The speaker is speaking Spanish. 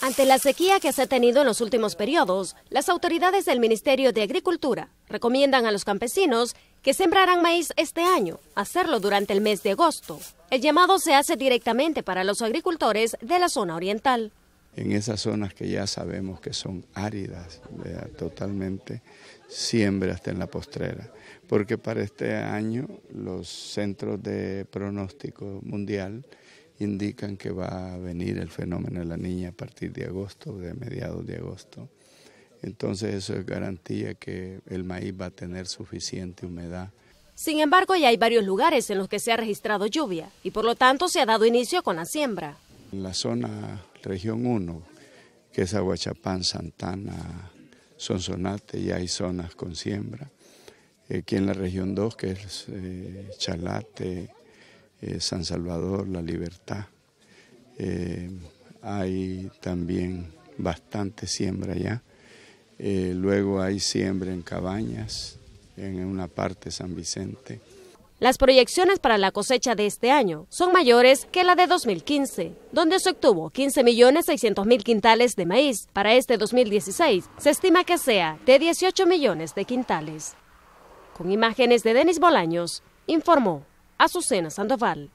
Ante la sequía que se ha tenido en los últimos periodos, las autoridades del Ministerio de Agricultura recomiendan a los campesinos que sembrarán maíz este año, hacerlo durante el mes de agosto. El llamado se hace directamente para los agricultores de la zona oriental. En esas zonas que ya sabemos que son áridas, totalmente, siembra hasta en la postrera, porque para este año los centros de pronóstico mundial indican que va a venir el fenómeno de la niña a partir de agosto, de mediados de agosto. Entonces eso es garantía que el maíz va a tener suficiente humedad. Sin embargo, ya hay varios lugares en los que se ha registrado lluvia y por lo tanto se ha dado inicio con la siembra. En la zona región 1, que es Aguachapán, Santana, Sonsonate, ya hay zonas con siembra. Aquí en la región 2, que es eh, Chalate, eh, San Salvador, La Libertad. Eh, hay también bastante siembra allá. Eh, luego hay siembra en Cabañas, en una parte San Vicente. Las proyecciones para la cosecha de este año son mayores que la de 2015, donde se obtuvo 15.600.000 quintales de maíz. Para este 2016 se estima que sea de 18 millones de quintales. Con imágenes de Denis Bolaños, informó Azucena Sandoval.